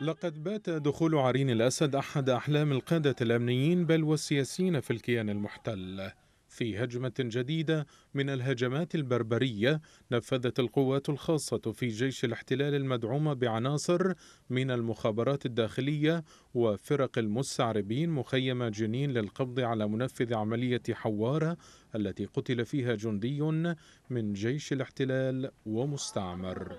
لقد بات دخول عرين الأسد أحد أحلام القادة الأمنيين بل والسياسيين في الكيان المحتل في هجمة جديدة من الهجمات البربرية نفذت القوات الخاصة في جيش الاحتلال المدعومة بعناصر من المخابرات الداخلية وفرق المستعربين مخيم جنين للقبض على منفذ عملية حوارة التي قتل فيها جندي من جيش الاحتلال ومستعمر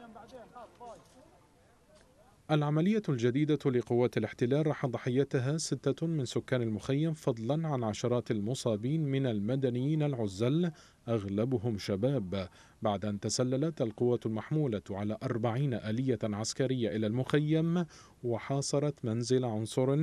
العملية الجديدة لقوات الاحتلال راح ضحيتها ستة من سكان المخيم فضلا عن عشرات المصابين من المدنيين العزل أغلبهم شباب بعد أن تسللت القوات المحمولة على أربعين آلية عسكرية إلى المخيم وحاصرت منزل عنصر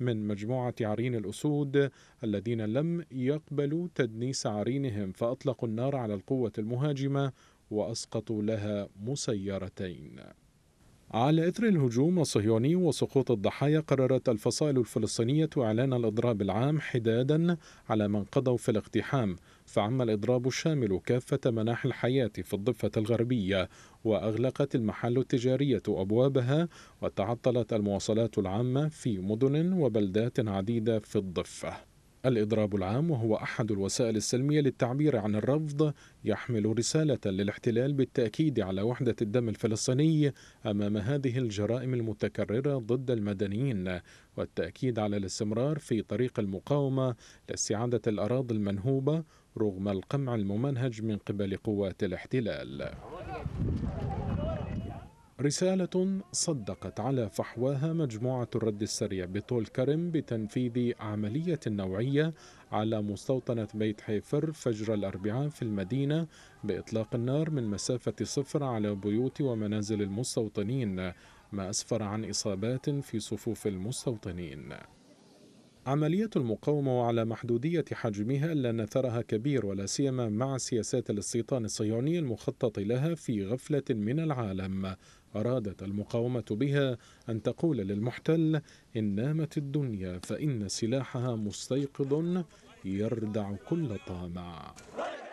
من مجموعة عرين الأسود الذين لم يقبلوا تدنيس عرينهم فأطلقوا النار على القوة المهاجمة وأسقطوا لها مسيرتين على إثر الهجوم الصهيوني وسقوط الضحايا قررت الفصائل الفلسطينية إعلان الإضراب العام حدادا على من قضوا في الاقتحام فعم الإضراب الشامل كافة مناحي الحياة في الضفة الغربية وأغلقت المحال التجارية أبوابها وتعطلت المواصلات العامة في مدن وبلدات عديدة في الضفة الإضراب العام وهو أحد الوسائل السلمية للتعبير عن الرفض يحمل رسالة للاحتلال بالتأكيد على وحدة الدم الفلسطيني أمام هذه الجرائم المتكررة ضد المدنيين والتأكيد على الاستمرار في طريق المقاومة لاستعادة الأراضي المنهوبة رغم القمع الممنهج من قبل قوات الاحتلال رسالة صدقت على فحواها مجموعة الرد السريع بطول كرم بتنفيذ عملية نوعية على مستوطنة بيت حيفر فجر الأربعاء في المدينة بإطلاق النار من مسافة صفر على بيوت ومنازل المستوطنين ما أسفر عن إصابات في صفوف المستوطنين عملية المقاومة وعلى محدودية حجمها ألا نثرها كبير ولا سيما مع سياسات الاستيطان الصهيوني المخطط لها في غفلة من العالم أرادت المقاومة بها أن تقول للمحتل إن نامت الدنيا فإن سلاحها مستيقظ يردع كل طامع